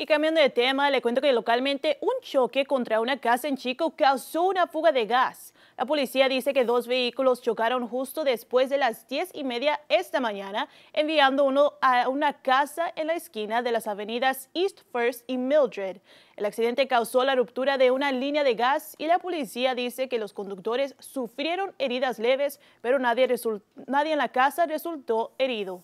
Y cambiando de tema, le cuento que localmente un choque contra una casa en Chico causó una fuga de gas. La policía dice que dos vehículos chocaron justo después de las 10 y media esta mañana, enviando uno a una casa en la esquina de las avenidas East First y Mildred. El accidente causó la ruptura de una línea de gas y la policía dice que los conductores sufrieron heridas leves, pero nadie, nadie en la casa resultó herido.